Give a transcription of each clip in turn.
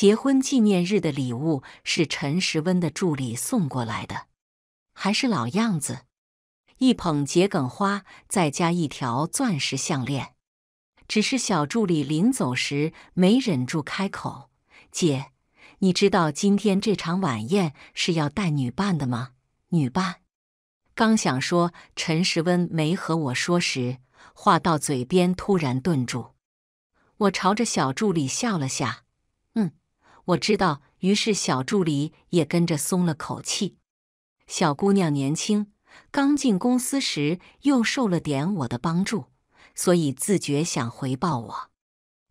结婚纪念日的礼物是陈时温的助理送过来的，还是老样子，一捧桔梗花再加一条钻石项链。只是小助理临走时没忍住开口：“姐，你知道今天这场晚宴是要带女伴的吗？”女伴刚想说陈时温没和我说时，话到嘴边突然顿住。我朝着小助理笑了下。我知道，于是小助理也跟着松了口气。小姑娘年轻，刚进公司时又受了点我的帮助，所以自觉想回报我。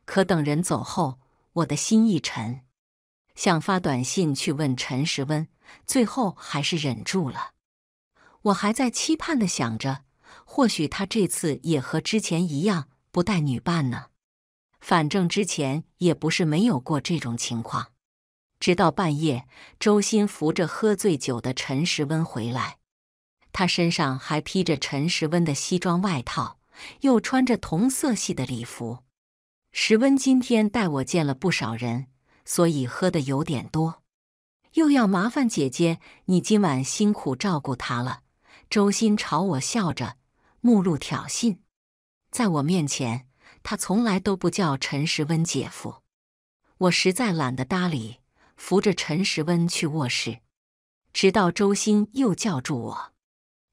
可等人走后，我的心一沉，想发短信去问陈时温，最后还是忍住了。我还在期盼的想着，或许他这次也和之前一样，不带女伴呢。反正之前也不是没有过这种情况。直到半夜，周鑫扶着喝醉酒的陈时温回来，他身上还披着陈时温的西装外套，又穿着同色系的礼服。时温今天带我见了不少人，所以喝的有点多，又要麻烦姐姐你今晚辛苦照顾他了。周鑫朝我笑着，目露挑衅，在我面前。他从来都不叫陈时温姐夫，我实在懒得搭理，扶着陈时温去卧室，直到周心又叫住我。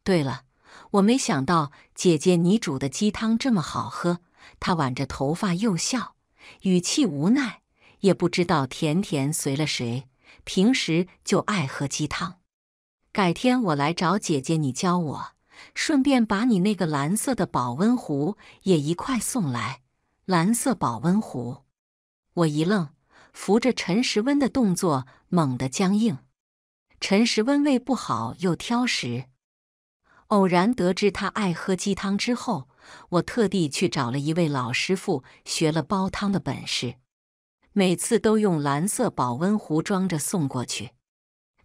对了，我没想到姐姐你煮的鸡汤这么好喝。他挽着头发又笑，语气无奈，也不知道甜甜随了谁，平时就爱喝鸡汤。改天我来找姐姐，你教我，顺便把你那个蓝色的保温壶也一块送来。蓝色保温壶，我一愣，扶着陈时温的动作猛地僵硬。陈时温胃不好又挑食，偶然得知他爱喝鸡汤之后，我特地去找了一位老师傅学了煲汤的本事，每次都用蓝色保温壶装着送过去。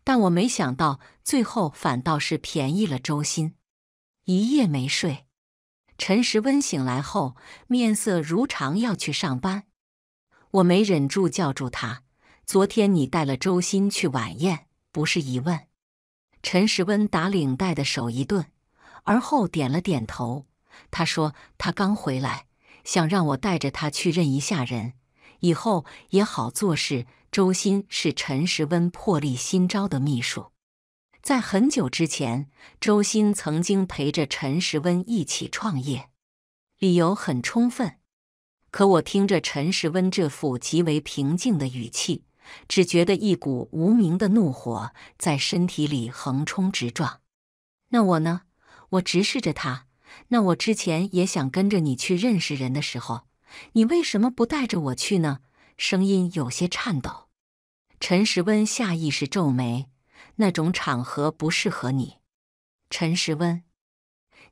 但我没想到，最后反倒是便宜了周鑫，一夜没睡。陈时温醒来后，面色如常，要去上班。我没忍住叫住他：“昨天你带了周鑫去晚宴，不是疑问。”陈时温打领带的手一顿，而后点了点头。他说：“他刚回来，想让我带着他去认一下人，以后也好做事。”周鑫是陈时温破例新招的秘书。在很久之前，周鑫曾经陪着陈时温一起创业，理由很充分。可我听着陈时温这副极为平静的语气，只觉得一股无名的怒火在身体里横冲直撞。那我呢？我直视着他。那我之前也想跟着你去认识人的时候，你为什么不带着我去呢？声音有些颤抖。陈时温下意识皱眉。那种场合不适合你，陈时温。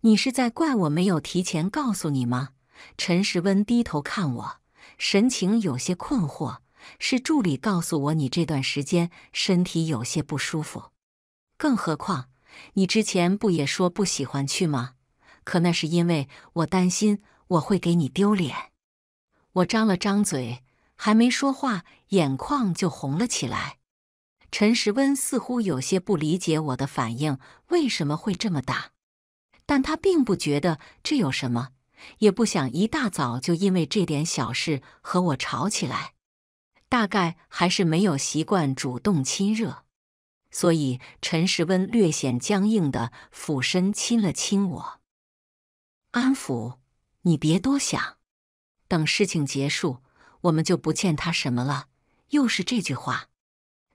你是在怪我没有提前告诉你吗？陈时温低头看我，神情有些困惑。是助理告诉我，你这段时间身体有些不舒服。更何况，你之前不也说不喜欢去吗？可那是因为我担心我会给你丢脸。我张了张嘴，还没说话，眼眶就红了起来。陈时温似乎有些不理解我的反应为什么会这么大，但他并不觉得这有什么，也不想一大早就因为这点小事和我吵起来。大概还是没有习惯主动亲热，所以陈时温略显僵硬的俯身亲了亲我，安抚：“你别多想，等事情结束，我们就不欠他什么了。”又是这句话。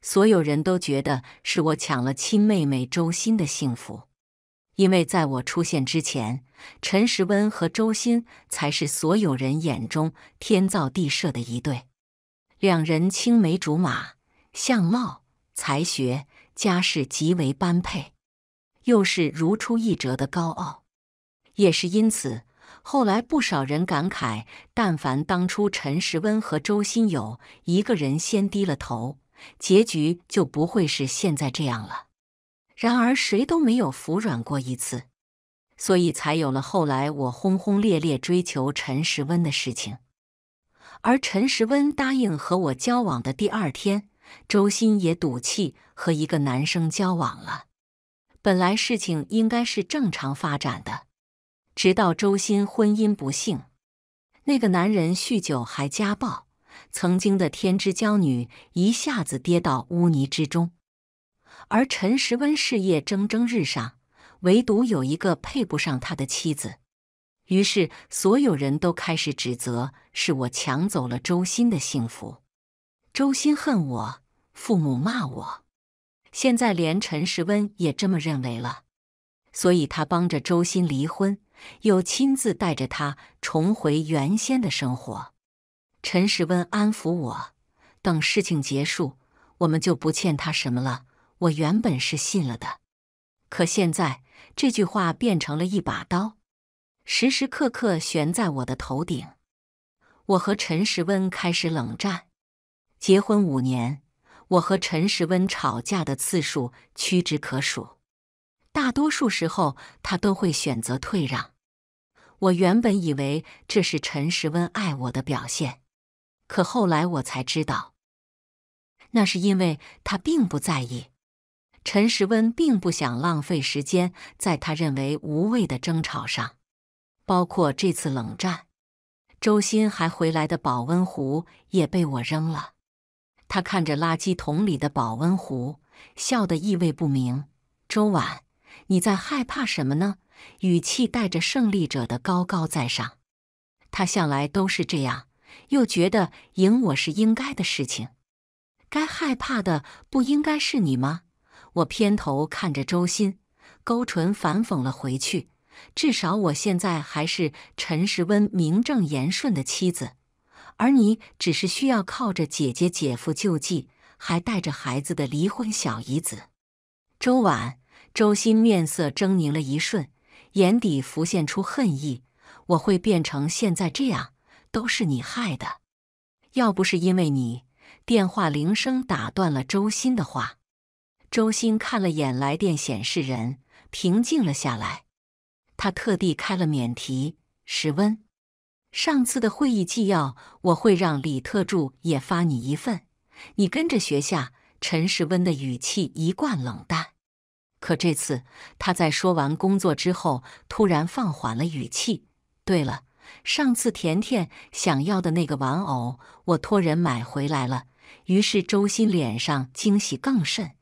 所有人都觉得是我抢了亲妹妹周欣的幸福，因为在我出现之前，陈时温和周欣才是所有人眼中天造地设的一对。两人青梅竹马，相貌、才学、家世极为般配，又是如出一辙的高傲。也是因此，后来不少人感慨：但凡当初陈时温和周欣有一个人先低了头。结局就不会是现在这样了。然而谁都没有服软过一次，所以才有了后来我轰轰烈烈追求陈时温的事情。而陈时温答应和我交往的第二天，周鑫也赌气和一个男生交往了。本来事情应该是正常发展的，直到周鑫婚姻不幸，那个男人酗酒还家暴。曾经的天之骄女一下子跌到污泥之中，而陈时温事业蒸蒸日上，唯独有一个配不上他的妻子。于是，所有人都开始指责：“是我抢走了周鑫的幸福。”周鑫恨我，父母骂我，现在连陈时温也这么认为了，所以他帮着周鑫离婚，又亲自带着他重回原先的生活。陈时温安抚我：“等事情结束，我们就不欠他什么了。”我原本是信了的，可现在这句话变成了一把刀，时时刻刻悬在我的头顶。我和陈时温开始冷战。结婚五年，我和陈时温吵架的次数屈指可数，大多数时候他都会选择退让。我原本以为这是陈时温爱我的表现。可后来我才知道，那是因为他并不在意。陈时温并不想浪费时间在他认为无谓的争吵上，包括这次冷战。周鑫还回来的保温壶也被我扔了。他看着垃圾桶里的保温壶，笑得意味不明。周婉，你在害怕什么呢？语气带着胜利者的高高在上。他向来都是这样。又觉得赢我是应该的事情，该害怕的不应该是你吗？我偏头看着周鑫，勾唇反讽了回去。至少我现在还是陈时温名正言顺的妻子，而你只是需要靠着姐姐姐夫救济，还带着孩子的离婚小姨子。周婉，周鑫面色狰狞了一瞬，眼底浮现出恨意。我会变成现在这样？都是你害的！要不是因为你，电话铃声打断了周鑫的话。周鑫看了眼来电显示人，平静了下来。他特地开了免提。石温，上次的会议纪要我会让李特助也发你一份，你跟着学下。陈石温的语气一贯冷淡，可这次他在说完工作之后，突然放缓了语气。对了。上次甜甜想要的那个玩偶，我托人买回来了。于是周鑫脸上惊喜更甚。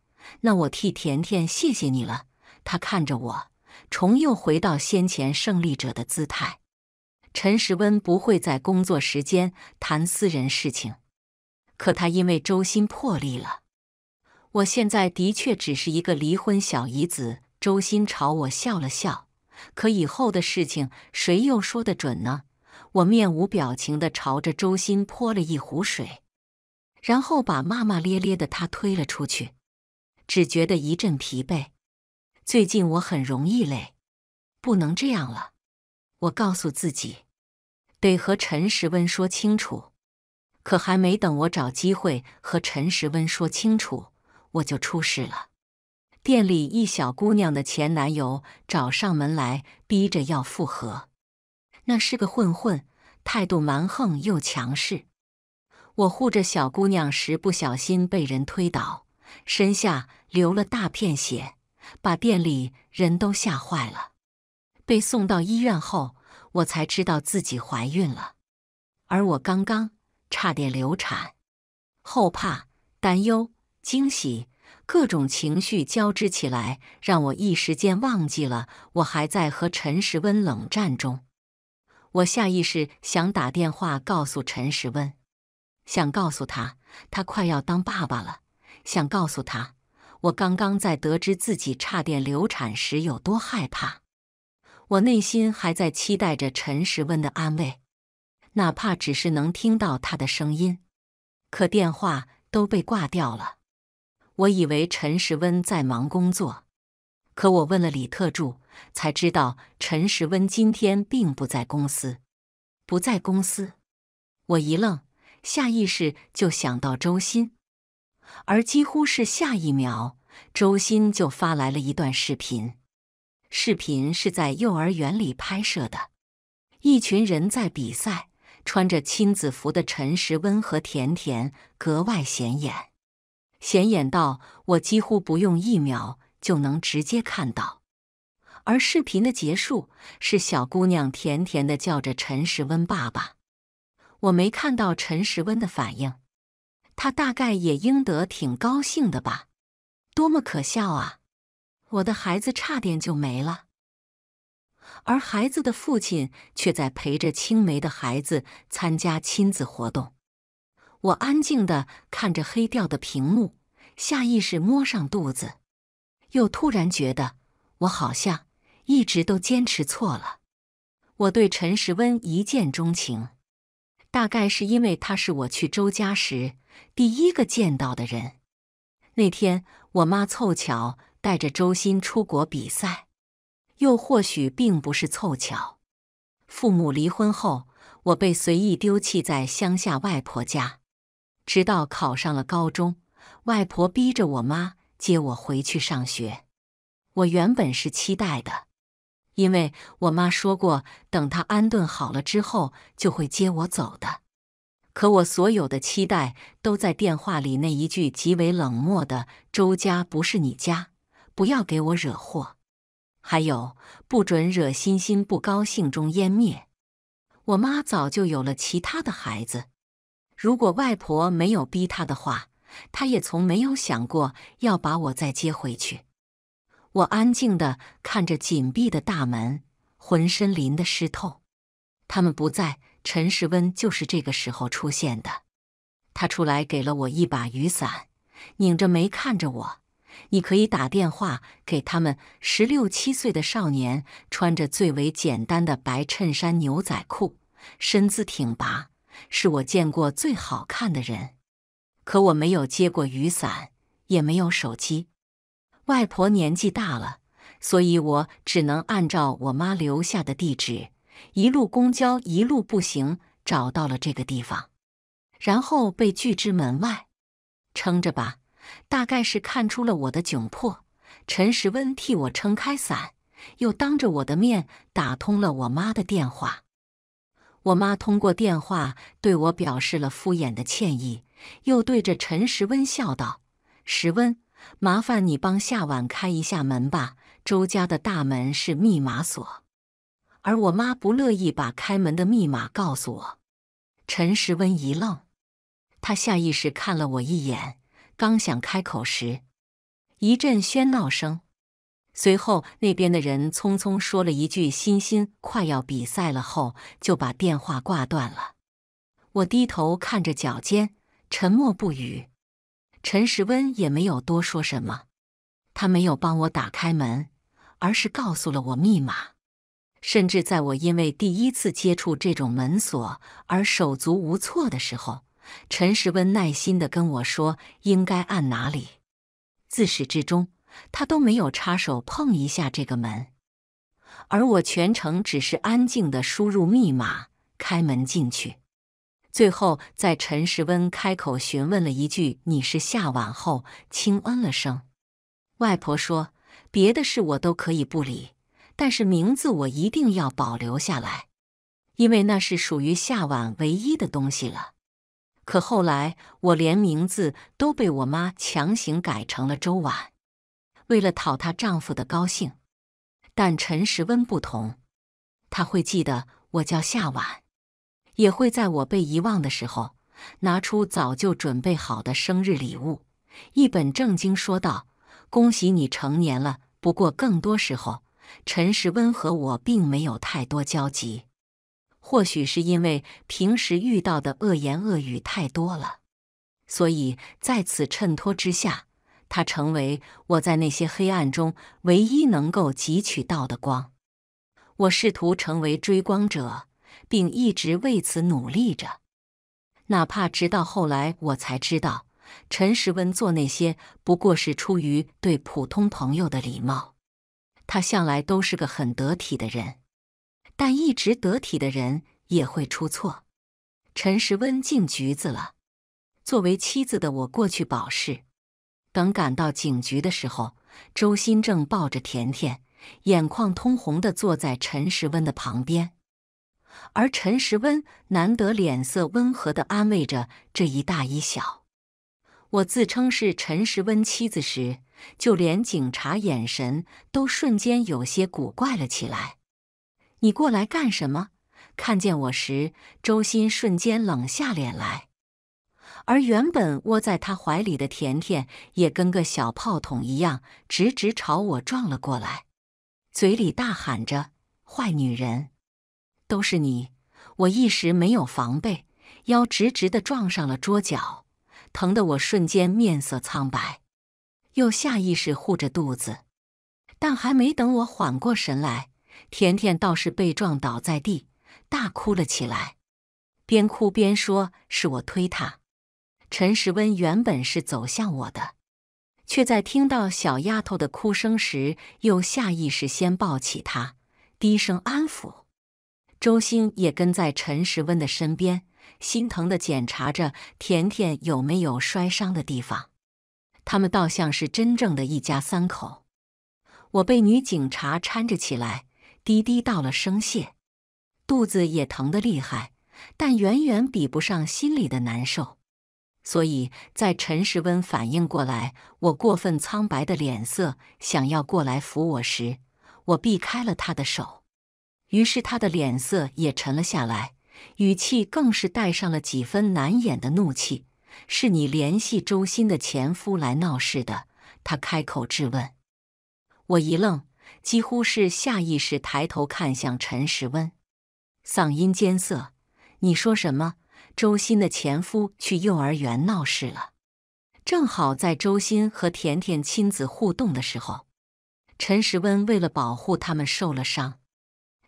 那我替甜甜谢谢你了。他看着我，重又回到先前胜利者的姿态。陈时温不会在工作时间谈私人事情，可他因为周鑫破例了。我现在的确只是一个离婚小姨子。周鑫朝我笑了笑。可以后的事情，谁又说得准呢？我面无表情地朝着周鑫泼了一壶水，然后把骂骂咧咧的他推了出去，只觉得一阵疲惫。最近我很容易累，不能这样了，我告诉自己，得和陈时温说清楚。可还没等我找机会和陈时温说清楚，我就出事了。店里一小姑娘的前男友找上门来，逼着要复合。那是个混混，态度蛮横又强势。我护着小姑娘时，不小心被人推倒，身下流了大片血，把店里人都吓坏了。被送到医院后，我才知道自己怀孕了，而我刚刚差点流产。后怕、担忧、惊喜。各种情绪交织起来，让我一时间忘记了我还在和陈时温冷战中。我下意识想打电话告诉陈时温，想告诉他他快要当爸爸了，想告诉他我刚刚在得知自己差点流产时有多害怕。我内心还在期待着陈时温的安慰，哪怕只是能听到他的声音。可电话都被挂掉了。我以为陈时温在忙工作，可我问了李特助，才知道陈时温今天并不在公司。不在公司，我一愣，下意识就想到周鑫，而几乎是下一秒，周鑫就发来了一段视频。视频是在幼儿园里拍摄的，一群人在比赛，穿着亲子服的陈时温和甜甜格外显眼。显眼到我几乎不用一秒就能直接看到，而视频的结束是小姑娘甜甜的叫着陈时温爸爸。我没看到陈时温的反应，他大概也应得挺高兴的吧？多么可笑啊！我的孩子差点就没了，而孩子的父亲却在陪着青梅的孩子参加亲子活动。我安静地看着黑掉的屏幕，下意识摸上肚子，又突然觉得我好像一直都坚持错了。我对陈时温一见钟情，大概是因为他是我去周家时第一个见到的人。那天我妈凑巧带着周鑫出国比赛，又或许并不是凑巧。父母离婚后，我被随意丢弃在乡下外婆家。直到考上了高中，外婆逼着我妈接我回去上学。我原本是期待的，因为我妈说过，等她安顿好了之后就会接我走的。可我所有的期待都在电话里那一句极为冷漠的：“周家不是你家，不要给我惹祸，还有不准惹欣欣不高兴”中湮灭。我妈早就有了其他的孩子。如果外婆没有逼他的话，他也从没有想过要把我再接回去。我安静地看着紧闭的大门，浑身淋得湿透。他们不在，陈世温就是这个时候出现的。他出来给了我一把雨伞，拧着眉看着我：“你可以打电话给他们。”十六七岁的少年，穿着最为简单的白衬衫、牛仔裤，身姿挺拔。是我见过最好看的人，可我没有接过雨伞，也没有手机。外婆年纪大了，所以我只能按照我妈留下的地址，一路公交，一路步行，找到了这个地方，然后被拒之门外。撑着吧，大概是看出了我的窘迫，陈时温替我撑开伞，又当着我的面打通了我妈的电话。我妈通过电话对我表示了敷衍的歉意，又对着陈时温笑道：“时温，麻烦你帮夏晚开一下门吧。周家的大门是密码锁，而我妈不乐意把开门的密码告诉我。”陈时温一愣，他下意识看了我一眼，刚想开口时，一阵喧闹声。随后，那边的人匆匆说了一句“欣欣快要比赛了”，后就把电话挂断了。我低头看着脚尖，沉默不语。陈时温也没有多说什么，他没有帮我打开门，而是告诉了我密码。甚至在我因为第一次接触这种门锁而手足无措的时候，陈时温耐心的跟我说应该按哪里。自始至终。他都没有插手碰一下这个门，而我全程只是安静的输入密码开门进去。最后，在陈世温开口询问了一句“你是夏婉”后，轻嗯了声。外婆说：“别的事我都可以不理，但是名字我一定要保留下来，因为那是属于夏婉唯一的东西了。”可后来，我连名字都被我妈强行改成了周婉。为了讨她丈夫的高兴，但陈时温不同，他会记得我叫夏婉，也会在我被遗忘的时候拿出早就准备好的生日礼物，一本正经说道：“恭喜你成年了。”不过，更多时候，陈时温和我并没有太多交集，或许是因为平时遇到的恶言恶语太多了，所以在此衬托之下。他成为我在那些黑暗中唯一能够汲取到的光。我试图成为追光者，并一直为此努力着。哪怕直到后来，我才知道陈时温做那些不过是出于对普通朋友的礼貌。他向来都是个很得体的人，但一直得体的人也会出错。陈时温进局子了，作为妻子的我过去保释。等赶到警局的时候，周鑫正抱着甜甜，眼眶通红的坐在陈时温的旁边，而陈时温难得脸色温和的安慰着这一大一小。我自称是陈时温妻子时，就连警察眼神都瞬间有些古怪了起来。你过来干什么？看见我时，周鑫瞬间冷下脸来。而原本窝在他怀里的甜甜也跟个小炮筒一样，直直朝我撞了过来，嘴里大喊着：“坏女人，都是你！”我一时没有防备，腰直直的撞上了桌角，疼得我瞬间面色苍白，又下意识护着肚子。但还没等我缓过神来，甜甜倒是被撞倒在地，大哭了起来，边哭边说：“是我推她。”陈时温原本是走向我的，却在听到小丫头的哭声时，又下意识先抱起她，低声安抚。周星也跟在陈时温的身边，心疼的检查着甜甜有没有摔伤的地方。他们倒像是真正的一家三口。我被女警察搀着起来，低低道了声谢，肚子也疼得厉害，但远远比不上心里的难受。所以在陈时温反应过来我过分苍白的脸色，想要过来扶我时，我避开了他的手。于是他的脸色也沉了下来，语气更是带上了几分难掩的怒气：“是你联系周鑫的前夫来闹事的？”他开口质问。我一愣，几乎是下意识抬头看向陈时温，嗓音尖涩：“你说什么？”周鑫的前夫去幼儿园闹事了，正好在周鑫和甜甜亲子互动的时候，陈时温为了保护他们受了伤。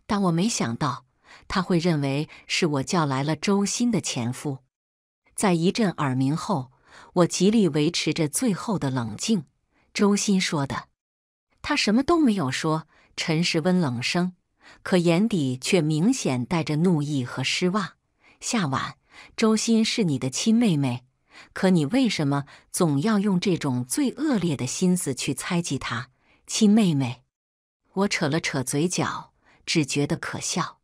但我没想到他会认为是我叫来了周鑫的前夫。在一阵耳鸣后，我极力维持着最后的冷静。周鑫说的，他什么都没有说。陈时温冷声，可眼底却明显带着怒意和失望。夏晚。周欣是你的亲妹妹，可你为什么总要用这种最恶劣的心思去猜忌她？亲妹妹，我扯了扯嘴角，只觉得可笑。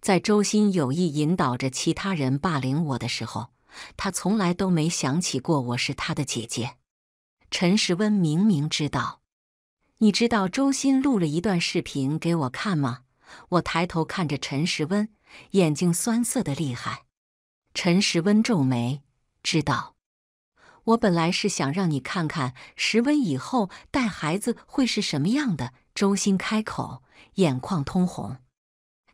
在周欣有意引导着其他人霸凌我的时候，他从来都没想起过我是他的姐姐。陈时温明明知道，你知道周欣录了一段视频给我看吗？我抬头看着陈时温，眼睛酸涩的厉害。陈时温皱眉，知道我本来是想让你看看时温以后带孩子会是什么样的。周欣开口，眼眶通红。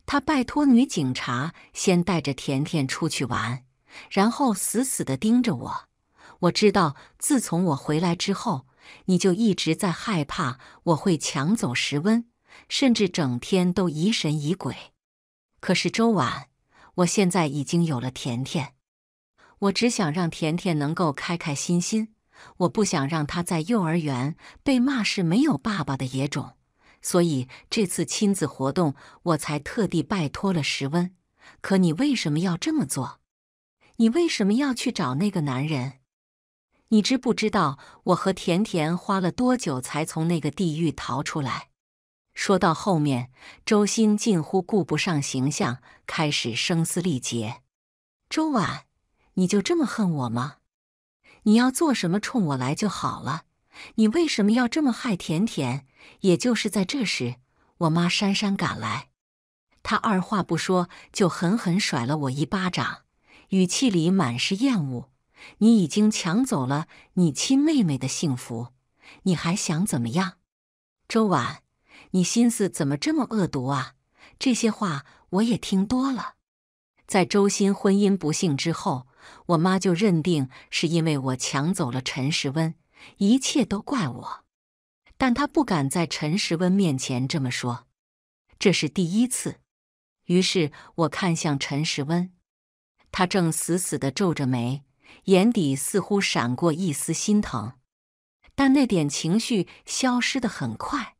他拜托女警察先带着甜甜出去玩，然后死死的盯着我。我知道，自从我回来之后，你就一直在害怕我会抢走时温，甚至整天都疑神疑鬼。可是周晚。我现在已经有了甜甜，我只想让甜甜能够开开心心，我不想让她在幼儿园被骂是没有爸爸的野种，所以这次亲子活动我才特地拜托了石温。可你为什么要这么做？你为什么要去找那个男人？你知不知道我和甜甜花了多久才从那个地狱逃出来？说到后面，周星近乎顾不上形象，开始声嘶力竭：“周婉，你就这么恨我吗？你要做什么，冲我来就好了。你为什么要这么害甜甜？”也就是在这时，我妈姗姗赶来，她二话不说就狠狠甩了我一巴掌，语气里满是厌恶：“你已经抢走了你亲妹妹的幸福，你还想怎么样？”周婉。你心思怎么这么恶毒啊！这些话我也听多了。在周鑫婚姻不幸之后，我妈就认定是因为我抢走了陈时温，一切都怪我。但她不敢在陈时温面前这么说，这是第一次。于是我看向陈时温，他正死死地皱着眉，眼底似乎闪过一丝心疼，但那点情绪消失得很快。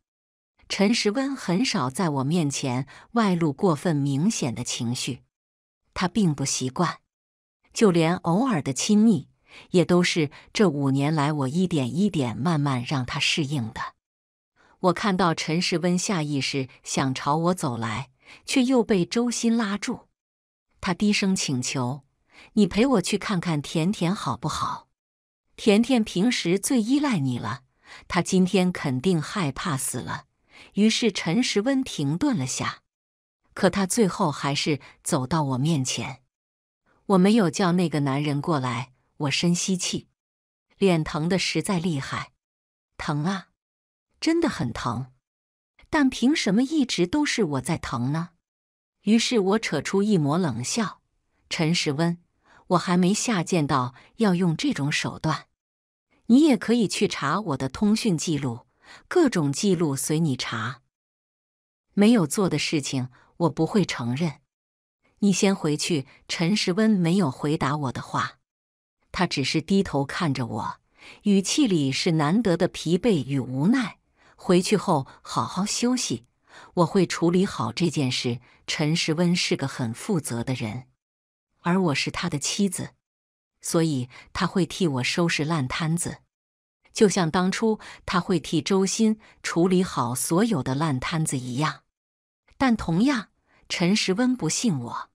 陈时温很少在我面前外露过分明显的情绪，他并不习惯，就连偶尔的亲密，也都是这五年来我一点一点慢慢让他适应的。我看到陈时温下意识想朝我走来，却又被周欣拉住。他低声请求：“你陪我去看看甜甜好不好？甜甜平时最依赖你了，她今天肯定害怕死了。”于是陈时温停顿了下，可他最后还是走到我面前。我没有叫那个男人过来。我深吸气，脸疼的实在厉害，疼啊，真的很疼。但凭什么一直都是我在疼呢？于是我扯出一抹冷笑：“陈时温，我还没下贱到要用这种手段。你也可以去查我的通讯记录。”各种记录随你查，没有做的事情我不会承认。你先回去。陈时温没有回答我的话，他只是低头看着我，语气里是难得的疲惫与无奈。回去后好好休息，我会处理好这件事。陈时温是个很负责的人，而我是他的妻子，所以他会替我收拾烂摊子。就像当初他会替周鑫处理好所有的烂摊子一样，但同样，陈时温不信我。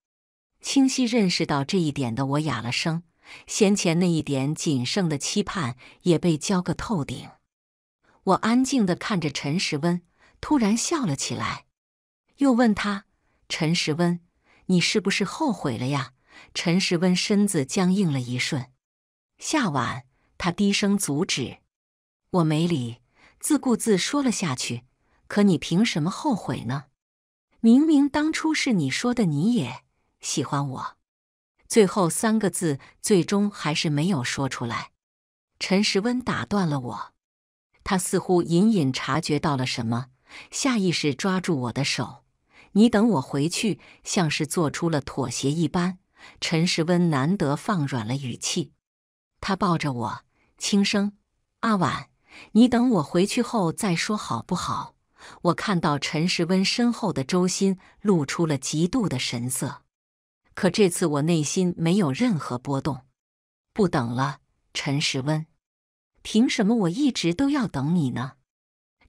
清晰认识到这一点的我哑了声，先前那一点仅剩的期盼也被浇个透顶。我安静的看着陈时温，突然笑了起来，又问他：“陈时温，你是不是后悔了呀？”陈时温身子僵硬了一瞬，下晚他低声阻止。我没理，自顾自说了下去。可你凭什么后悔呢？明明当初是你说的，你也喜欢我。最后三个字最终还是没有说出来。陈时温打断了我，他似乎隐隐察觉到了什么，下意识抓住我的手。你等我回去，像是做出了妥协一般。陈时温难得放软了语气，他抱着我，轻声：“阿婉。”你等我回去后再说好不好？我看到陈时温身后的周鑫露出了嫉妒的神色，可这次我内心没有任何波动。不等了，陈时温，凭什么我一直都要等你呢？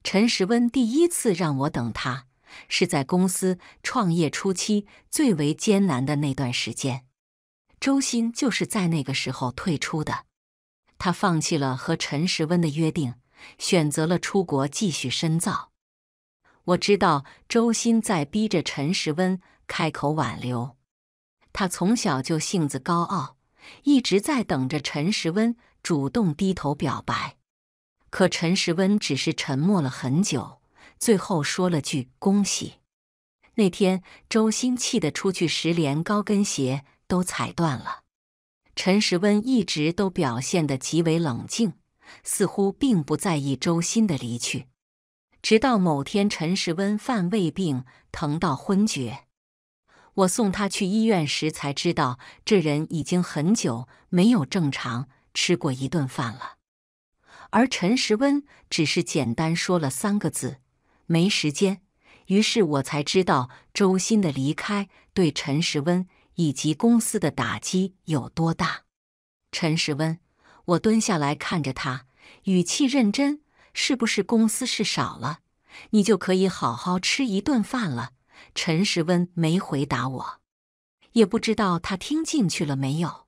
陈时温第一次让我等他，是在公司创业初期最为艰难的那段时间，周鑫就是在那个时候退出的。他放弃了和陈时温的约定，选择了出国继续深造。我知道周鑫在逼着陈时温开口挽留。他从小就性子高傲，一直在等着陈时温主动低头表白。可陈时温只是沉默了很久，最后说了句“恭喜”。那天，周鑫气得出去时连高跟鞋都踩断了。陈时温一直都表现得极为冷静，似乎并不在意周欣的离去。直到某天，陈时温犯胃病，疼到昏厥。我送他去医院时，才知道这人已经很久没有正常吃过一顿饭了。而陈时温只是简单说了三个字：“没时间。”于是，我才知道周欣的离开对陈时温。以及公司的打击有多大？陈时温，我蹲下来看着他，语气认真：“是不是公司事少了，你就可以好好吃一顿饭了？”陈时温没回答我，也不知道他听进去了没有。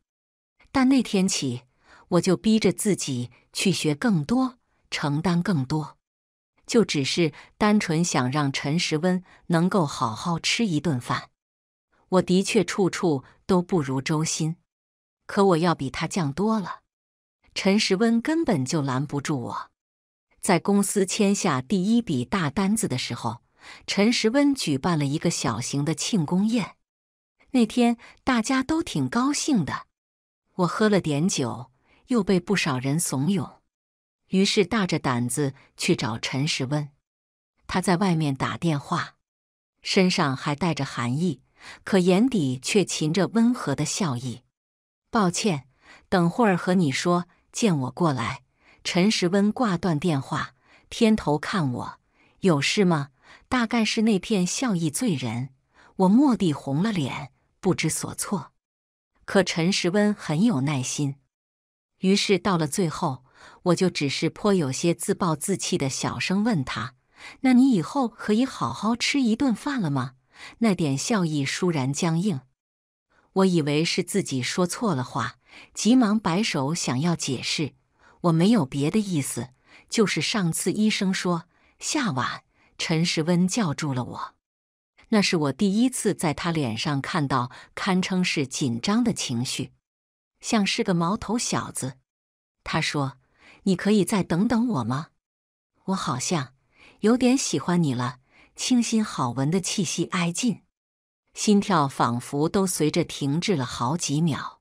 但那天起，我就逼着自己去学更多，承担更多，就只是单纯想让陈时温能够好好吃一顿饭。我的确处处都不如周鑫，可我要比他犟多了。陈时温根本就拦不住我。在公司签下第一笔大单子的时候，陈时温举办了一个小型的庆功宴。那天大家都挺高兴的，我喝了点酒，又被不少人怂恿，于是大着胆子去找陈时温。他在外面打电话，身上还带着寒意。可眼底却噙着温和的笑意。抱歉，等会儿和你说。见我过来，陈时温挂断电话，偏头看我，有事吗？大概是那片笑意醉人，我蓦地红了脸，不知所措。可陈时温很有耐心，于是到了最后，我就只是颇有些自暴自弃的小声问他：“那你以后可以好好吃一顿饭了吗？”那点笑意倏然僵硬，我以为是自己说错了话，急忙摆手想要解释。我没有别的意思，就是上次医生说。夏晚，陈世温叫住了我。那是我第一次在他脸上看到堪称是紧张的情绪，像是个毛头小子。他说：“你可以再等等我吗？我好像有点喜欢你了。”清新好闻的气息挨近，心跳仿佛都随着停滞了好几秒。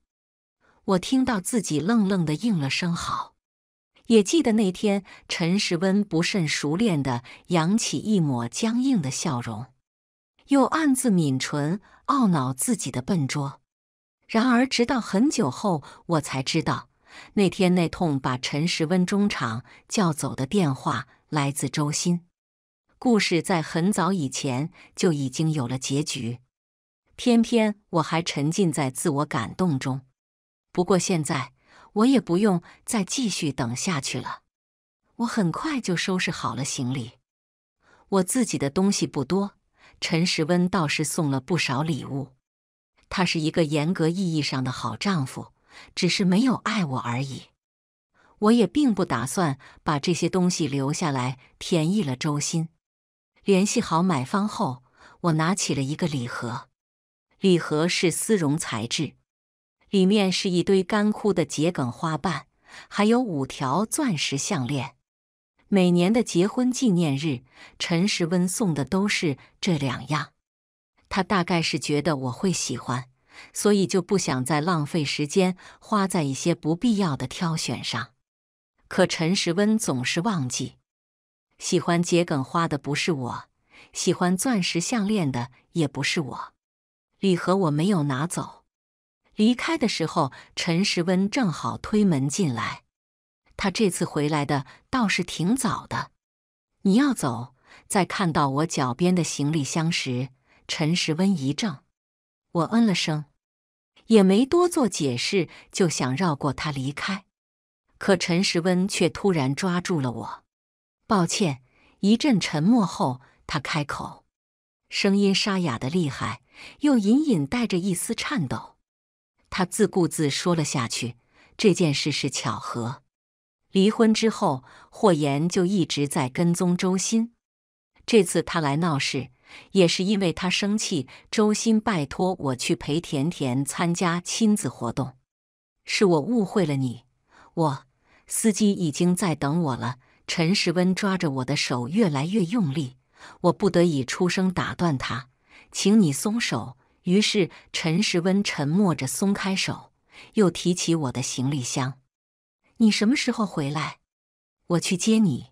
我听到自己愣愣的应了声“好”，也记得那天陈时温不甚熟练的扬起一抹僵硬的笑容，又暗自抿唇懊恼自己的笨拙。然而直到很久后，我才知道那天那通把陈时温中场叫走的电话来自周鑫。故事在很早以前就已经有了结局，偏偏我还沉浸在自我感动中。不过现在我也不用再继续等下去了。我很快就收拾好了行李。我自己的东西不多，陈时温倒是送了不少礼物。他是一个严格意义上的好丈夫，只是没有爱我而已。我也并不打算把这些东西留下来，便宜了周鑫。联系好买方后，我拿起了一个礼盒，礼盒是丝绒材质，里面是一堆干枯的桔梗花瓣，还有五条钻石项链。每年的结婚纪念日，陈时温送的都是这两样。他大概是觉得我会喜欢，所以就不想再浪费时间花在一些不必要的挑选上。可陈时温总是忘记。喜欢桔梗花的不是我，喜欢钻石项链的也不是我。礼盒我没有拿走。离开的时候，陈时温正好推门进来。他这次回来的倒是挺早的。你要走，在看到我脚边的行李箱时，陈时温一怔。我嗯了声，也没多做解释，就想绕过他离开。可陈时温却突然抓住了我。抱歉。一阵沉默后，他开口，声音沙哑的厉害，又隐隐带着一丝颤抖。他自顾自说了下去：“这件事是巧合。离婚之后，霍岩就一直在跟踪周鑫。这次他来闹事，也是因为他生气。周鑫拜托我去陪甜甜参加亲子活动，是我误会了你。我，司机已经在等我了。”陈世温抓着我的手越来越用力，我不得已出声打断他：“请你松手。”于是陈世温沉默着松开手，又提起我的行李箱。“你什么时候回来？我去接你。”“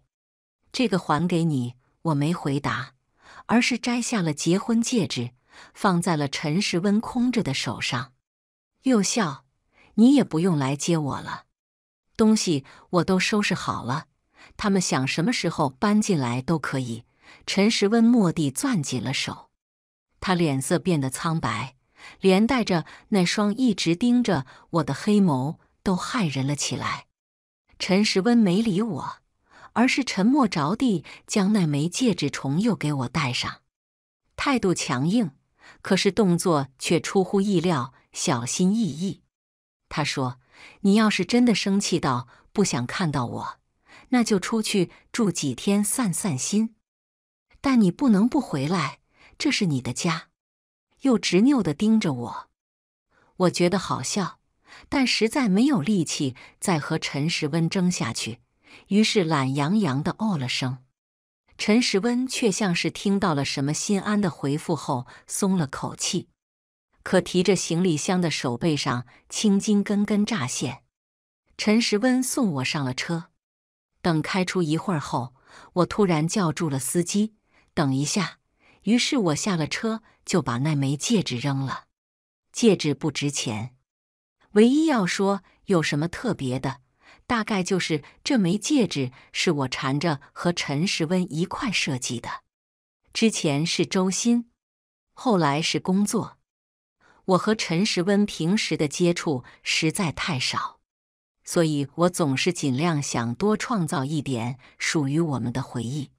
这个还给你。”我没回答，而是摘下了结婚戒指，放在了陈世温空着的手上，又笑：“你也不用来接我了，东西我都收拾好了。”他们想什么时候搬进来都可以。陈时温蓦地攥紧了手，他脸色变得苍白，连带着那双一直盯着我的黑眸都骇人了起来。陈时温没理我，而是沉默着地将那枚戒指重又给我戴上，态度强硬，可是动作却出乎意料小心翼翼。他说：“你要是真的生气到不想看到我。”那就出去住几天散散心，但你不能不回来，这是你的家。又执拗的盯着我，我觉得好笑，但实在没有力气再和陈时温争下去，于是懒洋洋的哦了声。陈时温却像是听到了什么心安的回复后松了口气，可提着行李箱的手背上青筋根根乍现。陈时温送我上了车。等开出一会儿后，我突然叫住了司机：“等一下！”于是，我下了车，就把那枚戒指扔了。戒指不值钱，唯一要说有什么特别的，大概就是这枚戒指是我缠着和陈时温一块设计的。之前是周鑫，后来是工作，我和陈时温平时的接触实在太少。所以，我总是尽量想多创造一点属于我们的回忆。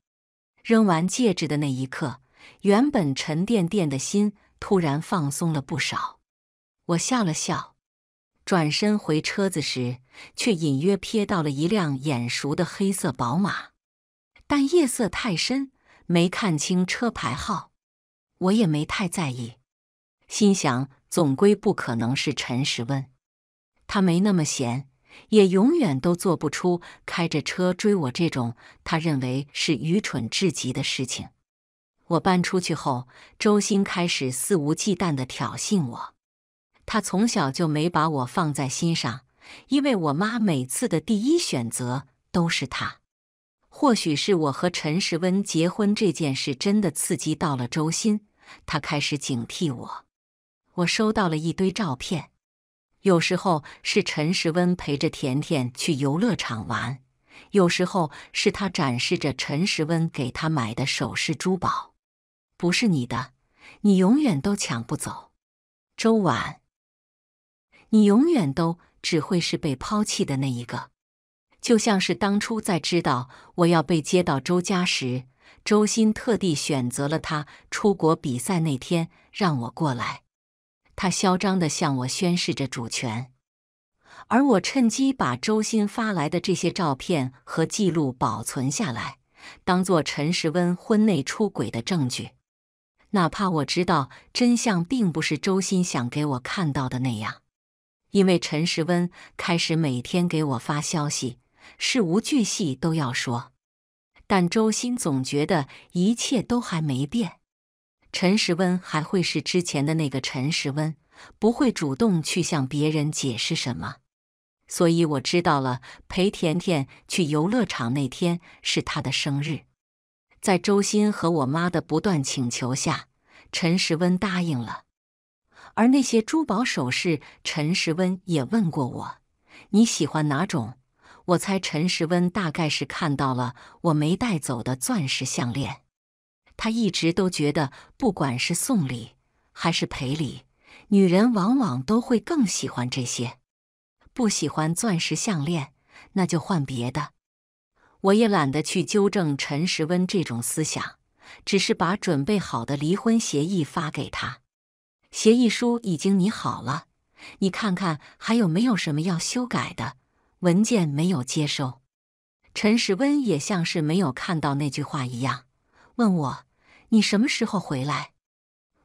扔完戒指的那一刻，原本沉甸甸的心突然放松了不少。我笑了笑，转身回车子时，却隐约瞥到了一辆眼熟的黑色宝马，但夜色太深，没看清车牌号。我也没太在意，心想总归不可能是陈时问，他没那么闲。也永远都做不出开着车追我这种他认为是愚蠢至极的事情。我搬出去后，周鑫开始肆无忌惮地挑衅我。他从小就没把我放在心上，因为我妈每次的第一选择都是他。或许是我和陈世温结婚这件事真的刺激到了周鑫，他开始警惕我。我收到了一堆照片。有时候是陈时温陪着甜甜去游乐场玩，有时候是他展示着陈时温给他买的首饰珠宝。不是你的，你永远都抢不走。周婉，你永远都只会是被抛弃的那一个。就像是当初在知道我要被接到周家时，周鑫特地选择了他出国比赛那天让我过来。他嚣张的向我宣示着主权，而我趁机把周鑫发来的这些照片和记录保存下来，当做陈时温婚内出轨的证据。哪怕我知道真相并不是周鑫想给我看到的那样，因为陈时温开始每天给我发消息，事无巨细都要说，但周鑫总觉得一切都还没变。陈时温还会是之前的那个陈时温，不会主动去向别人解释什么。所以我知道了，陪甜甜去游乐场那天是她的生日。在周鑫和我妈的不断请求下，陈时温答应了。而那些珠宝首饰，陈时温也问过我：“你喜欢哪种？”我猜陈时温大概是看到了我没带走的钻石项链。他一直都觉得，不管是送礼还是赔礼，女人往往都会更喜欢这些。不喜欢钻石项链，那就换别的。我也懒得去纠正陈时温这种思想，只是把准备好的离婚协议发给他。协议书已经拟好了，你看看还有没有什么要修改的。文件没有接收。陈时温也像是没有看到那句话一样，问我。你什么时候回来？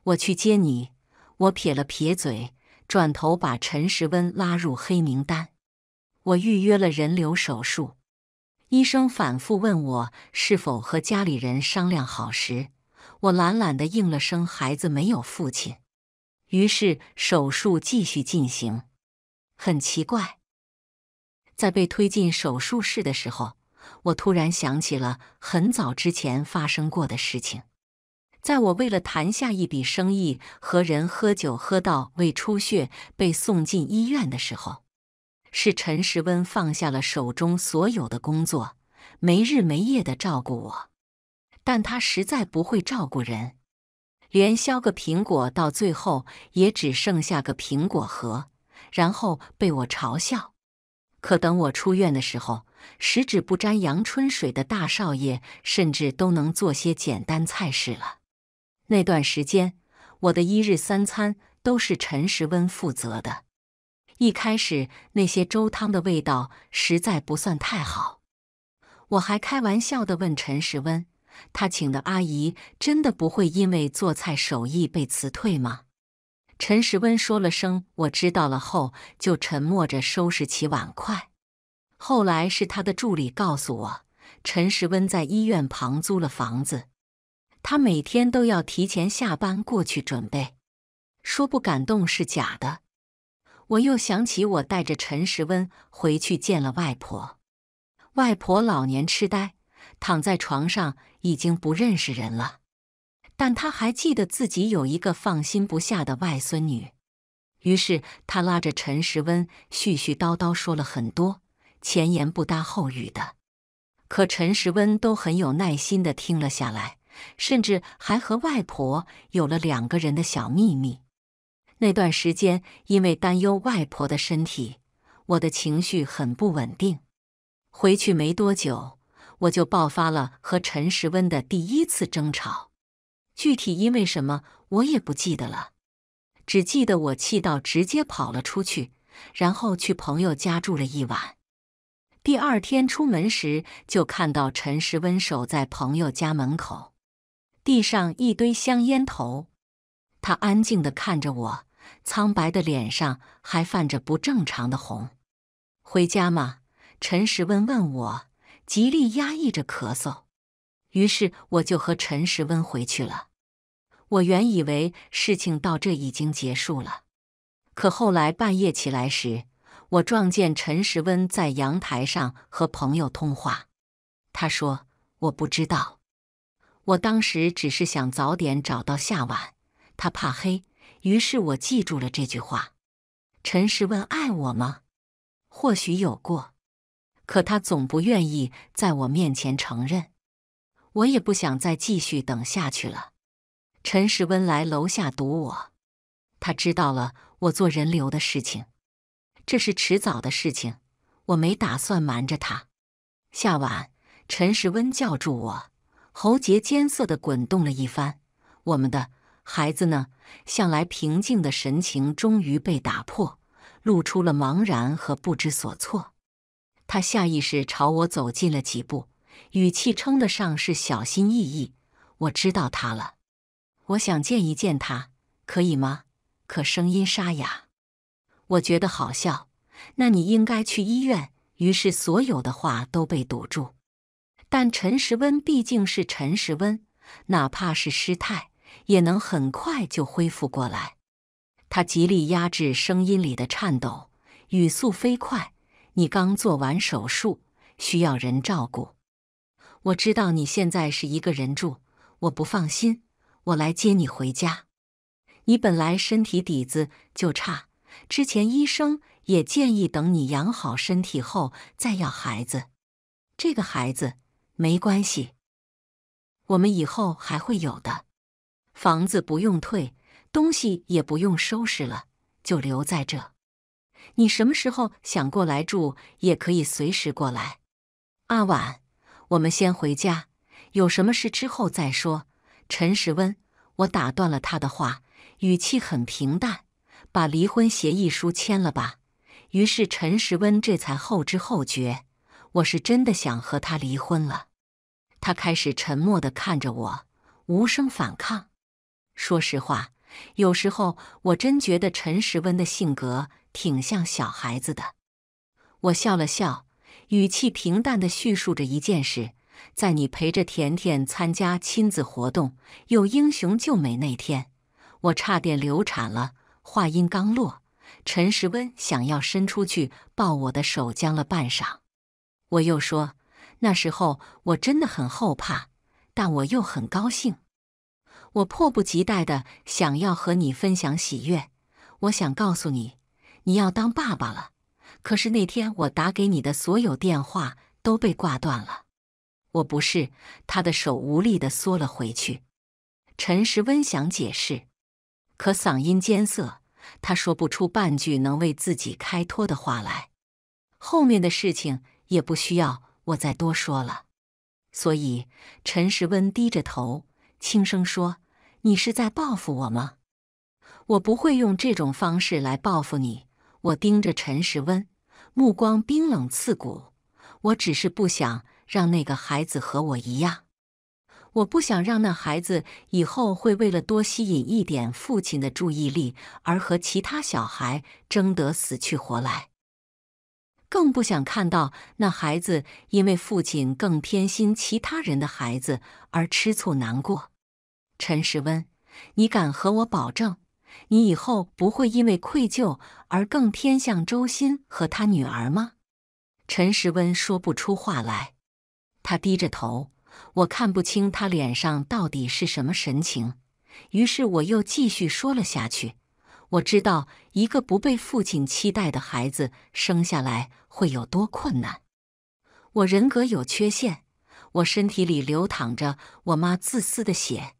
我去接你。我撇了撇嘴，转头把陈时温拉入黑名单。我预约了人流手术，医生反复问我是否和家里人商量好时，我懒懒地应了声“孩子没有父亲”。于是手术继续进行。很奇怪，在被推进手术室的时候，我突然想起了很早之前发生过的事情。在我为了谈下一笔生意和人喝酒喝到胃出血被送进医院的时候，是陈时温放下了手中所有的工作，没日没夜的照顾我。但他实在不会照顾人，连削个苹果到最后也只剩下个苹果核，然后被我嘲笑。可等我出院的时候，十指不沾阳春水的大少爷甚至都能做些简单菜式了。那段时间，我的一日三餐都是陈时温负责的。一开始，那些粥汤的味道实在不算太好，我还开玩笑的问陈时温：“他请的阿姨真的不会因为做菜手艺被辞退吗？”陈时温说了声“我知道了”后，就沉默着收拾起碗筷。后来是他的助理告诉我，陈时温在医院旁租了房子。他每天都要提前下班过去准备，说不感动是假的。我又想起我带着陈时温回去见了外婆，外婆老年痴呆，躺在床上已经不认识人了，但她还记得自己有一个放心不下的外孙女，于是她拉着陈时温絮絮叨叨说了很多前言不搭后语的，可陈时温都很有耐心的听了下来。甚至还和外婆有了两个人的小秘密。那段时间，因为担忧外婆的身体，我的情绪很不稳定。回去没多久，我就爆发了和陈时温的第一次争吵。具体因为什么，我也不记得了，只记得我气到直接跑了出去，然后去朋友家住了一晚。第二天出门时，就看到陈时温守在朋友家门口。地上一堆香烟头，他安静的看着我，苍白的脸上还泛着不正常的红。回家吗？陈时温问我，极力压抑着咳嗽。于是我就和陈时温回去了。我原以为事情到这已经结束了，可后来半夜起来时，我撞见陈时温在阳台上和朋友通话。他说：“我不知道。”我当时只是想早点找到夏晚，他怕黑，于是我记住了这句话。陈时温爱我吗？或许有过，可他总不愿意在我面前承认。我也不想再继续等下去了。陈时温来楼下堵我，他知道了我做人流的事情，这是迟早的事情，我没打算瞒着他。夏晚，陈时温叫住我。喉结艰涩的滚动了一番，我们的孩子呢？向来平静的神情终于被打破，露出了茫然和不知所措。他下意识朝我走近了几步，语气称得上是小心翼翼。我知道他了，我想见一见他，可以吗？可声音沙哑。我觉得好笑，那你应该去医院。于是所有的话都被堵住。但陈时温毕竟是陈时温，哪怕是失态，也能很快就恢复过来。他极力压制声音里的颤抖，语速飞快。你刚做完手术，需要人照顾。我知道你现在是一个人住，我不放心，我来接你回家。你本来身体底子就差，之前医生也建议等你养好身体后再要孩子。这个孩子。没关系，我们以后还会有的。房子不用退，东西也不用收拾了，就留在这。你什么时候想过来住，也可以随时过来。阿婉，我们先回家，有什么事之后再说。陈时温，我打断了他的话，语气很平淡：“把离婚协议书签了吧。”于是陈时温这才后知后觉。我是真的想和他离婚了。他开始沉默的看着我，无声反抗。说实话，有时候我真觉得陈时温的性格挺像小孩子的。我笑了笑，语气平淡的叙述着一件事：在你陪着甜甜参加亲子活动，又英雄救美那天，我差点流产了。话音刚落，陈时温想要伸出去抱我的手僵了半晌。我又说，那时候我真的很后怕，但我又很高兴。我迫不及待的想要和你分享喜悦，我想告诉你，你要当爸爸了。可是那天我打给你的所有电话都被挂断了。我不是他的手无力的缩了回去。陈时温想解释，可嗓音艰涩，他说不出半句能为自己开脱的话来。后面的事情。也不需要我再多说了，所以陈时温低着头轻声说：“你是在报复我吗？”我不会用这种方式来报复你。我盯着陈时温，目光冰冷刺骨。我只是不想让那个孩子和我一样，我不想让那孩子以后会为了多吸引一点父亲的注意力而和其他小孩争得死去活来。更不想看到那孩子因为父亲更偏心其他人的孩子而吃醋难过。陈时温，你敢和我保证，你以后不会因为愧疚而更偏向周欣和他女儿吗？陈时温说不出话来，他低着头，我看不清他脸上到底是什么神情。于是我又继续说了下去。我知道，一个不被父亲期待的孩子生下来会有多困难。我人格有缺陷，我身体里流淌着我妈自私的血，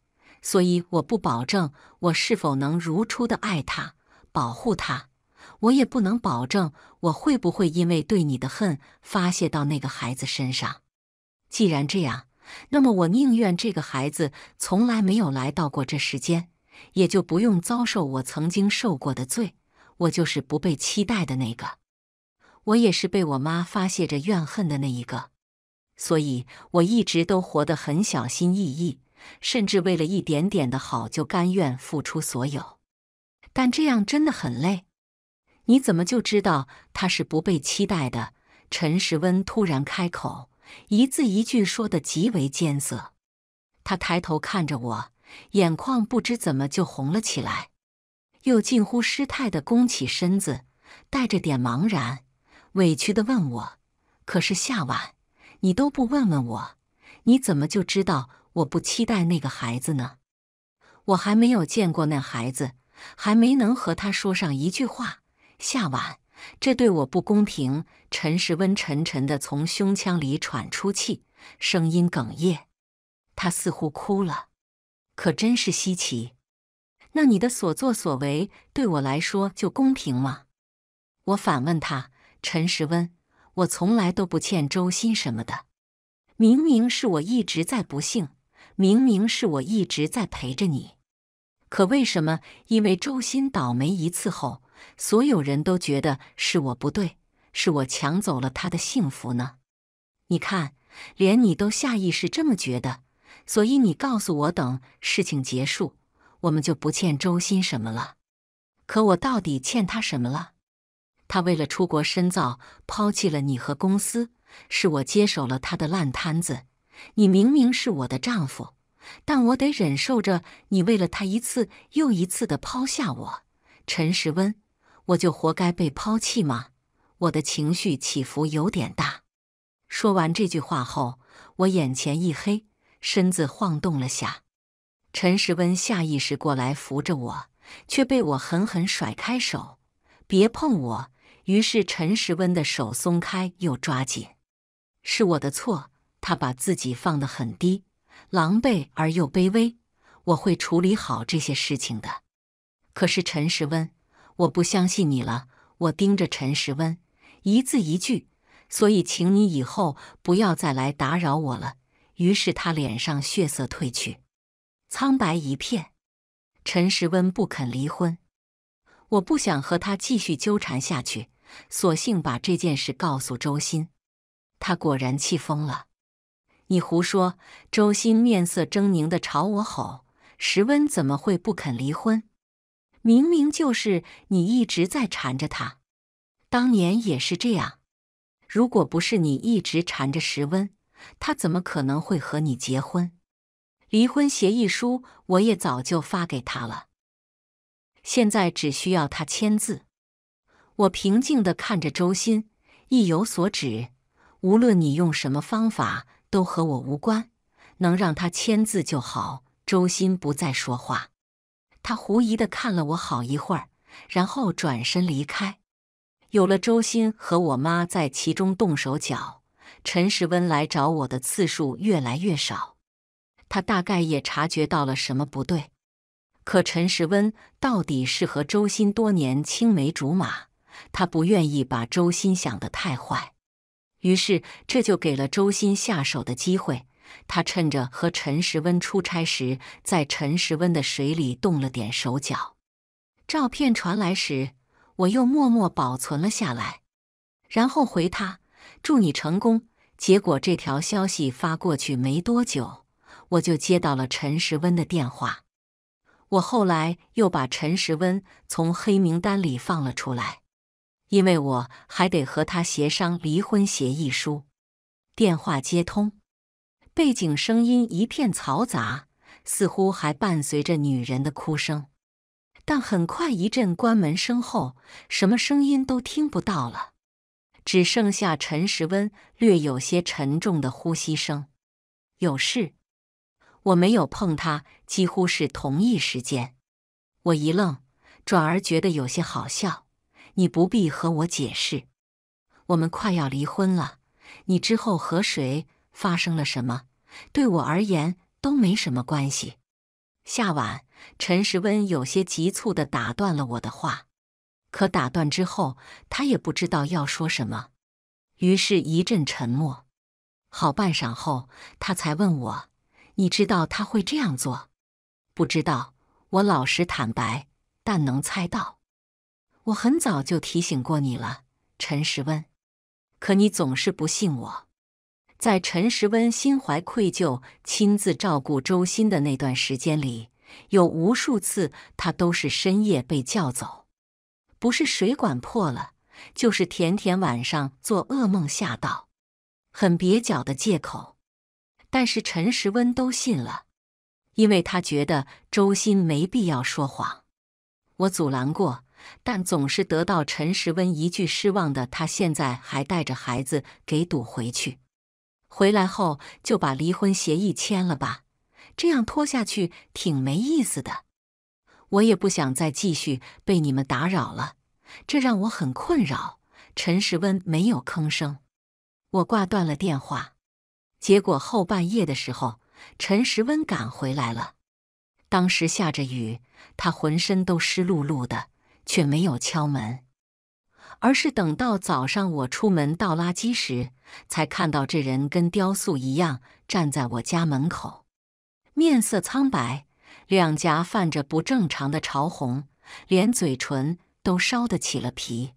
所以我不保证我是否能如初的爱他、保护他。我也不能保证我会不会因为对你的恨发泄到那个孩子身上。既然这样，那么我宁愿这个孩子从来没有来到过这世间。也就不用遭受我曾经受过的罪，我就是不被期待的那个，我也是被我妈发泄着怨恨的那一个，所以我一直都活得很小心翼翼，甚至为了一点点的好就甘愿付出所有，但这样真的很累。你怎么就知道他是不被期待的？陈时温突然开口，一字一句说的极为艰涩。他抬头看着我。眼眶不知怎么就红了起来，又近乎失态地弓起身子，带着点茫然、委屈地问我：“可是夏晚，你都不问问我，你怎么就知道我不期待那个孩子呢？我还没有见过那孩子，还没能和他说上一句话。夏晚，这对我不公平。”陈世温沉沉地从胸腔里喘出气，声音哽咽，他似乎哭了。可真是稀奇！那你的所作所为对我来说就公平吗？我反问他：“陈时温，我从来都不欠周欣什么的。明明是我一直在不幸，明明是我一直在陪着你，可为什么因为周欣倒霉一次后，所有人都觉得是我不对，是我抢走了他的幸福呢？你看，连你都下意识这么觉得。”所以你告诉我，等事情结束，我们就不欠周鑫什么了。可我到底欠他什么了？他为了出国深造，抛弃了你和公司，是我接手了他的烂摊子。你明明是我的丈夫，但我得忍受着你为了他一次又一次的抛下我。陈时温，我就活该被抛弃吗？我的情绪起伏有点大。说完这句话后，我眼前一黑。身子晃动了下，陈时温下意识过来扶着我，却被我狠狠甩开手，别碰我。于是陈时温的手松开又抓紧。是我的错，他把自己放得很低，狼狈而又卑微。我会处理好这些事情的。可是陈时温，我不相信你了。我盯着陈时温，一字一句，所以请你以后不要再来打扰我了。于是他脸上血色褪去，苍白一片。陈时温不肯离婚，我不想和他继续纠缠下去，索性把这件事告诉周鑫。他果然气疯了，你胡说！周鑫面色狰狞地朝我吼：“时温怎么会不肯离婚？明明就是你一直在缠着他，当年也是这样。如果不是你一直缠着时温。”他怎么可能会和你结婚？离婚协议书我也早就发给他了，现在只需要他签字。我平静地看着周鑫，意有所指。无论你用什么方法，都和我无关。能让他签字就好。周鑫不再说话，他狐疑地看了我好一会儿，然后转身离开。有了周鑫和我妈在其中动手脚。陈时温来找我的次数越来越少，他大概也察觉到了什么不对。可陈时温到底是和周鑫多年青梅竹马，他不愿意把周鑫想得太坏，于是这就给了周鑫下手的机会。他趁着和陈时温出差时，在陈时温的水里动了点手脚。照片传来时，我又默默保存了下来，然后回他。祝你成功。结果这条消息发过去没多久，我就接到了陈时温的电话。我后来又把陈时温从黑名单里放了出来，因为我还得和他协商离婚协议书。电话接通，背景声音一片嘈杂，似乎还伴随着女人的哭声。但很快一阵关门声后，什么声音都听不到了。只剩下陈时温略有些沉重的呼吸声。有事？我没有碰他，几乎是同一时间。我一愣，转而觉得有些好笑。你不必和我解释。我们快要离婚了，你之后和谁发生了什么，对我而言都没什么关系。夏晚，陈时温有些急促地打断了我的话。可打断之后，他也不知道要说什么，于是一阵沉默。好半晌后，他才问我：“你知道他会这样做？”“不知道。”我老实坦白，但能猜到。我很早就提醒过你了，陈时温。可你总是不信我。在陈时温心怀愧疚、亲自照顾周鑫的那段时间里，有无数次他都是深夜被叫走。不是水管破了，就是甜甜晚上做噩梦吓到，很蹩脚的借口。但是陈时温都信了，因为他觉得周鑫没必要说谎。我阻拦过，但总是得到陈时温一句失望的。他现在还带着孩子给堵回去，回来后就把离婚协议签了吧，这样拖下去挺没意思的。我也不想再继续被你们打扰了，这让我很困扰。陈时温没有吭声，我挂断了电话。结果后半夜的时候，陈时温赶回来了。当时下着雨，他浑身都湿漉漉的，却没有敲门，而是等到早上我出门倒垃圾时，才看到这人跟雕塑一样站在我家门口，面色苍白。两颊泛着不正常的潮红，连嘴唇都烧得起了皮。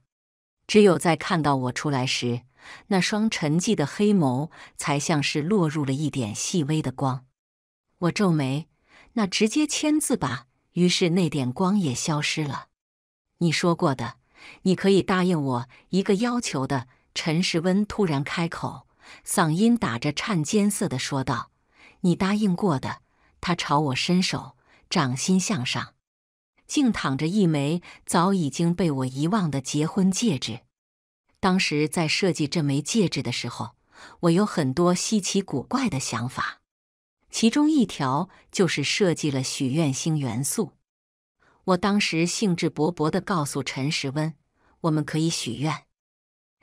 只有在看到我出来时，那双沉寂的黑眸才像是落入了一点细微的光。我皱眉：“那直接签字吧。”于是那点光也消失了。你说过的，你可以答应我一个要求的。陈时温突然开口，嗓音打着颤，艰涩地说道：“你答应过的。”他朝我伸手。掌心向上，竟躺着一枚早已经被我遗忘的结婚戒指。当时在设计这枚戒指的时候，我有很多稀奇古怪的想法，其中一条就是设计了许愿星元素。我当时兴致勃勃的告诉陈时温，我们可以许愿。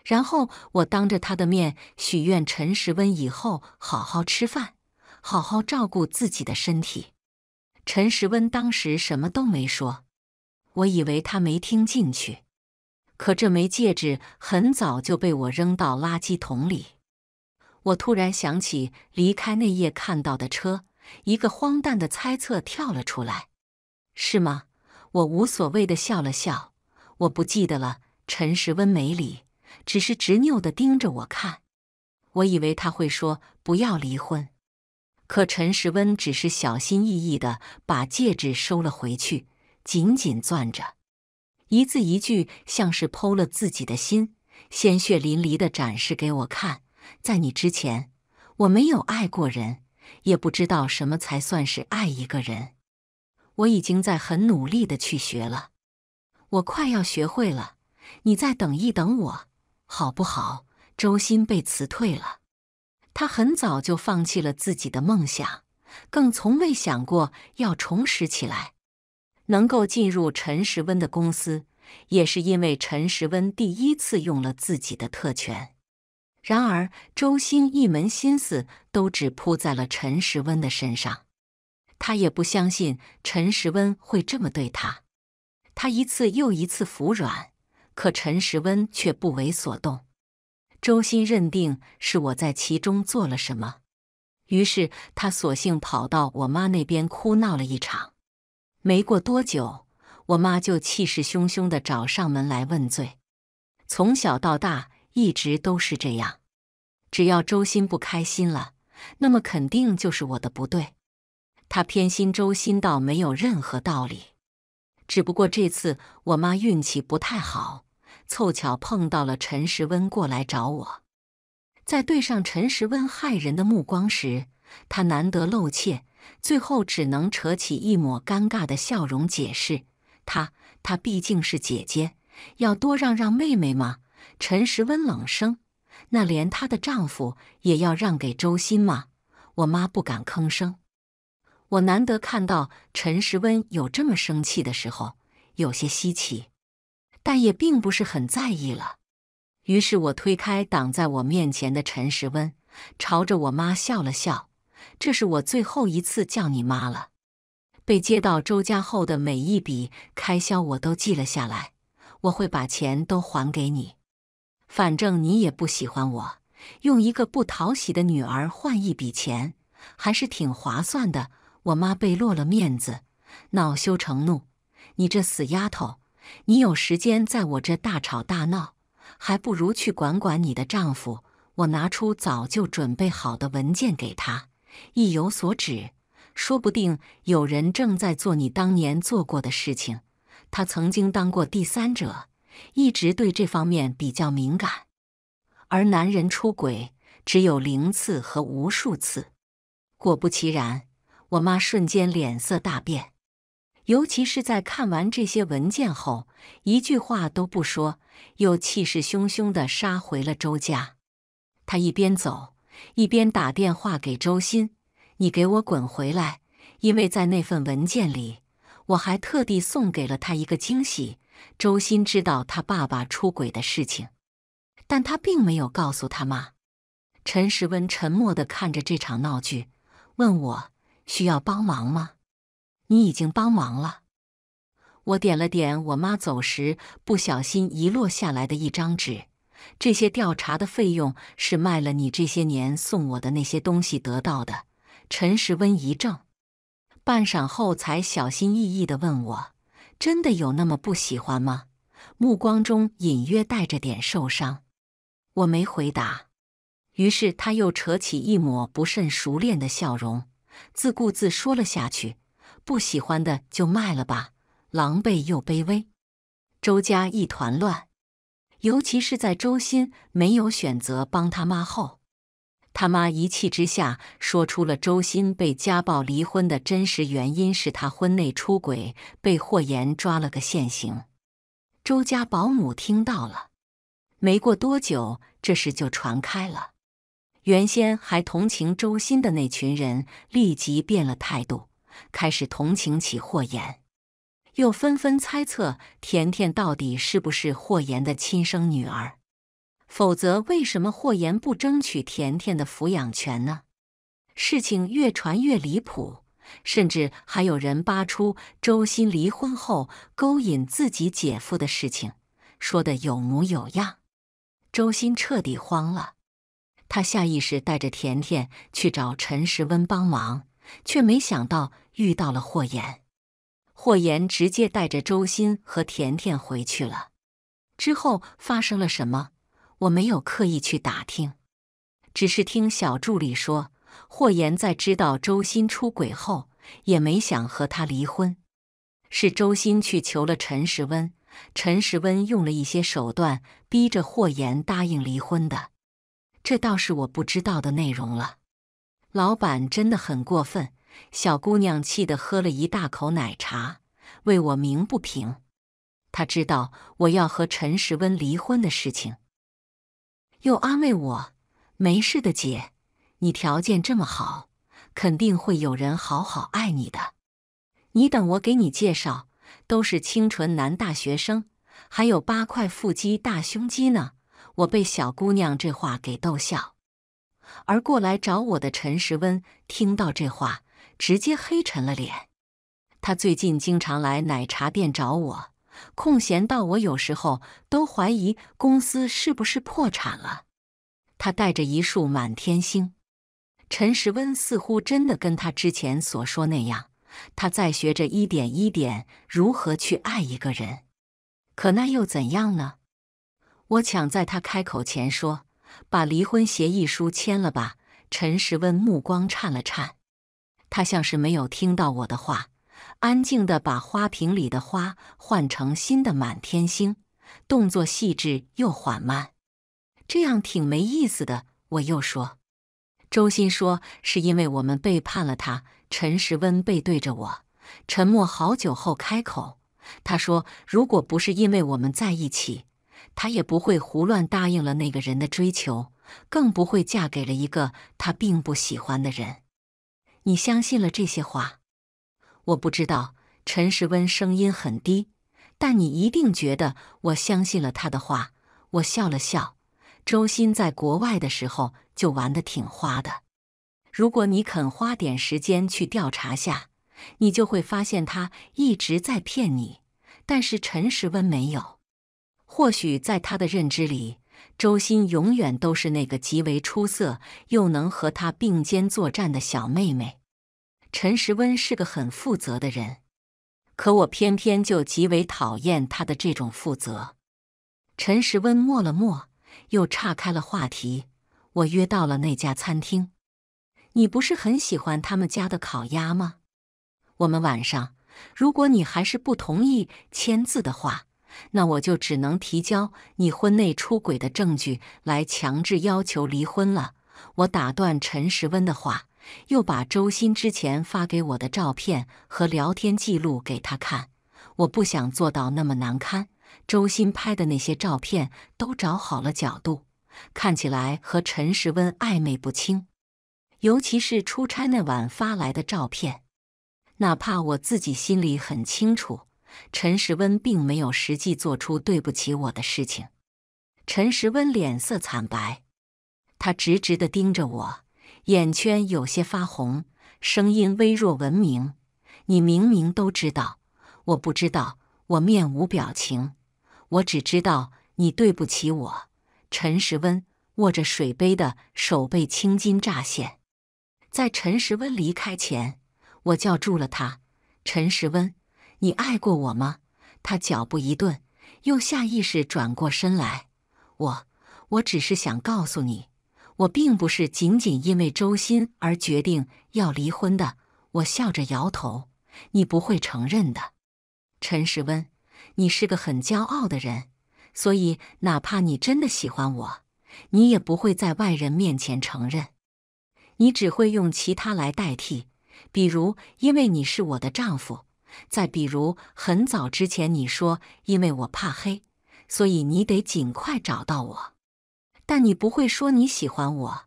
然后我当着他的面许愿：陈时温以后好好吃饭，好好照顾自己的身体。陈时温当时什么都没说，我以为他没听进去，可这枚戒指很早就被我扔到垃圾桶里。我突然想起离开那夜看到的车，一个荒诞的猜测跳了出来。是吗？我无所谓的笑了笑。我不记得了。陈时温没理，只是执拗的盯着我看。我以为他会说不要离婚。可陈时温只是小心翼翼的把戒指收了回去，紧紧攥着，一字一句像是剖了自己的心，鲜血淋漓的展示给我看。在你之前，我没有爱过人，也不知道什么才算是爱一个人。我已经在很努力的去学了，我快要学会了。你再等一等我，好不好？周鑫被辞退了。他很早就放弃了自己的梦想，更从未想过要重拾起来。能够进入陈时温的公司，也是因为陈时温第一次用了自己的特权。然而，周星一门心思都只扑在了陈时温的身上，他也不相信陈时温会这么对他。他一次又一次服软，可陈时温却不为所动。周鑫认定是我在其中做了什么，于是他索性跑到我妈那边哭闹了一场。没过多久，我妈就气势汹汹的找上门来问罪。从小到大一直都是这样，只要周鑫不开心了，那么肯定就是我的不对。他偏心周鑫到没有任何道理，只不过这次我妈运气不太好。凑巧碰到了陈时温过来找我，在对上陈时温骇人的目光时，她难得露怯，最后只能扯起一抹尴尬的笑容解释：“她她毕竟是姐姐，要多让让妹妹嘛。”陈时温冷声：“那连她的丈夫也要让给周欣吗？”我妈不敢吭声。我难得看到陈时温有这么生气的时候，有些稀奇。但也并不是很在意了。于是我推开挡在我面前的陈时温，朝着我妈笑了笑：“这是我最后一次叫你妈了。”被接到周家后的每一笔开销我都记了下来，我会把钱都还给你。反正你也不喜欢我，用一个不讨喜的女儿换一笔钱，还是挺划算的。我妈被落了面子，恼羞成怒：“你这死丫头！”你有时间在我这大吵大闹，还不如去管管你的丈夫。我拿出早就准备好的文件给他，意有所指。说不定有人正在做你当年做过的事情。他曾经当过第三者，一直对这方面比较敏感。而男人出轨只有零次和无数次。果不其然，我妈瞬间脸色大变。尤其是在看完这些文件后，一句话都不说，又气势汹汹地杀回了周家。他一边走，一边打电话给周鑫：“你给我滚回来！”因为在那份文件里，我还特地送给了他一个惊喜。周鑫知道他爸爸出轨的事情，但他并没有告诉他妈。陈时温沉默地看着这场闹剧，问我：“需要帮忙吗？”你已经帮忙了。我点了点我妈走时不小心遗落下来的一张纸。这些调查的费用是卖了你这些年送我的那些东西得到的。陈时温一怔，半晌后才小心翼翼的问我：“真的有那么不喜欢吗？”目光中隐约带着点受伤。我没回答。于是他又扯起一抹不甚熟练的笑容，自顾自说了下去。不喜欢的就卖了吧，狼狈又卑微。周家一团乱，尤其是在周鑫没有选择帮他妈后，他妈一气之下说出了周鑫被家暴离婚的真实原因，是他婚内出轨被霍岩抓了个现行。周家保姆听到了，没过多久这事就传开了。原先还同情周鑫的那群人立即变了态度。开始同情起霍言，又纷纷猜测甜甜到底是不是霍言的亲生女儿，否则为什么霍言不争取甜甜的抚养权呢？事情越传越离谱，甚至还有人扒出周欣离婚后勾引自己姐夫的事情，说的有模有样。周欣彻底慌了，他下意识带着甜甜去找陈时温帮忙，却没想到。遇到了霍岩，霍岩直接带着周欣和甜甜回去了。之后发生了什么，我没有刻意去打听，只是听小助理说，霍岩在知道周欣出轨后，也没想和他离婚，是周欣去求了陈时温，陈时温用了一些手段逼着霍岩答应离婚的。这倒是我不知道的内容了。老板真的很过分。小姑娘气得喝了一大口奶茶，为我鸣不平。她知道我要和陈时温离婚的事情，又安慰我：“没事的，姐，你条件这么好，肯定会有人好好爱你的。你等我给你介绍，都是清纯男大学生，还有八块腹肌、大胸肌呢。”我被小姑娘这话给逗笑。而过来找我的陈时温听到这话。直接黑沉了脸。他最近经常来奶茶店找我，空闲到我有时候都怀疑公司是不是破产了。他带着一束满天星。陈时温似乎真的跟他之前所说那样，他在学着一点一点如何去爱一个人。可那又怎样呢？我抢在他开口前说：“把离婚协议书签了吧。”陈时温目光颤了颤。他像是没有听到我的话，安静的把花瓶里的花换成新的满天星，动作细致又缓慢。这样挺没意思的，我又说。周鑫说：“是因为我们背叛了他。”陈时温背对着我，沉默好久后开口：“他说，如果不是因为我们在一起，他也不会胡乱答应了那个人的追求，更不会嫁给了一个他并不喜欢的人。”你相信了这些话，我不知道。陈时温声音很低，但你一定觉得我相信了他的话。我笑了笑。周鑫在国外的时候就玩的挺花的，如果你肯花点时间去调查下，你就会发现他一直在骗你。但是陈时温没有，或许在他的认知里。周欣永远都是那个极为出色，又能和他并肩作战的小妹妹。陈时温是个很负责的人，可我偏偏就极为讨厌他的这种负责。陈时温默了默，又岔开了话题：“我约到了那家餐厅，你不是很喜欢他们家的烤鸭吗？我们晚上，如果你还是不同意签字的话。”那我就只能提交你婚内出轨的证据来强制要求离婚了。我打断陈时温的话，又把周鑫之前发给我的照片和聊天记录给他看。我不想做到那么难堪。周鑫拍的那些照片都找好了角度，看起来和陈时温暧昧不清，尤其是出差那晚发来的照片，哪怕我自己心里很清楚。陈时温并没有实际做出对不起我的事情。陈时温脸色惨白，他直直的盯着我，眼圈有些发红，声音微弱文明：“你明明都知道，我不知道。”我面无表情，我只知道你对不起我。陈时温握着水杯的手背青筋乍现。在陈时温离开前，我叫住了他：“陈时温。”你爱过我吗？他脚步一顿，又下意识转过身来。我，我只是想告诉你，我并不是仅仅因为周心而决定要离婚的。我笑着摇头，你不会承认的，陈世温。你是个很骄傲的人，所以哪怕你真的喜欢我，你也不会在外人面前承认，你只会用其他来代替，比如因为你是我的丈夫。再比如，很早之前你说，因为我怕黑，所以你得尽快找到我。但你不会说你喜欢我，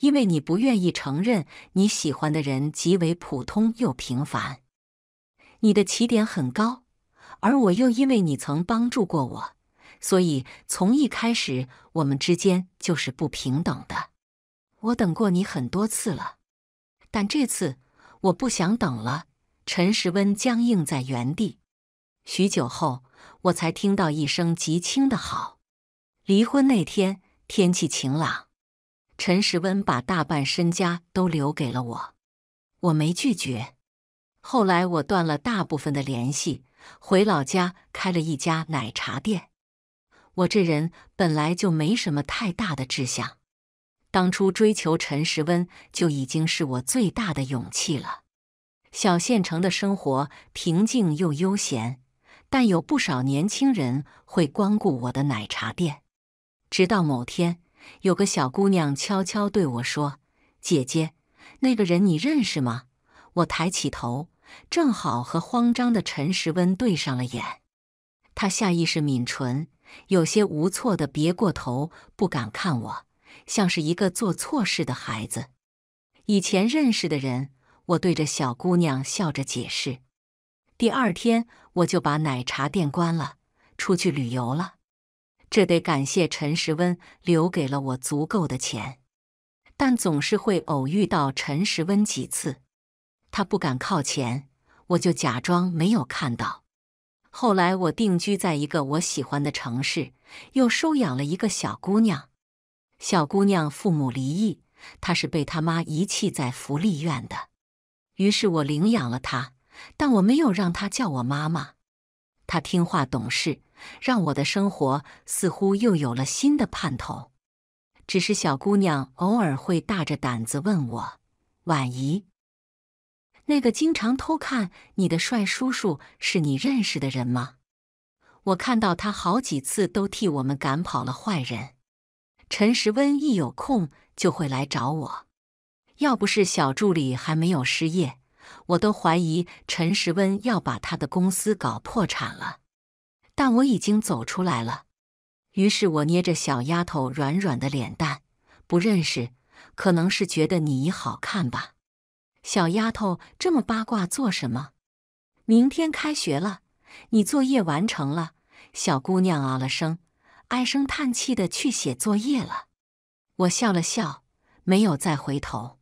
因为你不愿意承认你喜欢的人极为普通又平凡。你的起点很高，而我又因为你曾帮助过我，所以从一开始我们之间就是不平等的。我等过你很多次了，但这次我不想等了。陈时温僵硬在原地，许久后，我才听到一声极轻的“好”。离婚那天，天气晴朗，陈时温把大半身家都留给了我，我没拒绝。后来，我断了大部分的联系，回老家开了一家奶茶店。我这人本来就没什么太大的志向，当初追求陈时温就已经是我最大的勇气了。小县城的生活平静又悠闲，但有不少年轻人会光顾我的奶茶店。直到某天，有个小姑娘悄悄对我说：“姐姐，那个人你认识吗？”我抬起头，正好和慌张的陈时温对上了眼。他下意识抿唇，有些无措的别过头，不敢看我，像是一个做错事的孩子。以前认识的人。我对着小姑娘笑着解释。第二天我就把奶茶店关了，出去旅游了。这得感谢陈时温留给了我足够的钱。但总是会偶遇到陈时温几次，他不敢靠前，我就假装没有看到。后来我定居在一个我喜欢的城市，又收养了一个小姑娘。小姑娘父母离异，她是被他妈遗弃在福利院的。于是我领养了他，但我没有让他叫我妈妈。他听话懂事，让我的生活似乎又有了新的盼头。只是小姑娘偶尔会大着胆子问我：“婉仪，那个经常偷看你的帅叔叔是你认识的人吗？”我看到他好几次都替我们赶跑了坏人。陈时温一有空就会来找我。要不是小助理还没有失业，我都怀疑陈时温要把他的公司搞破产了。但我已经走出来了。于是我捏着小丫头软软的脸蛋，不认识，可能是觉得你好看吧。小丫头这么八卦做什么？明天开学了，你作业完成了？小姑娘啊了声，唉声叹气的去写作业了。我笑了笑，没有再回头。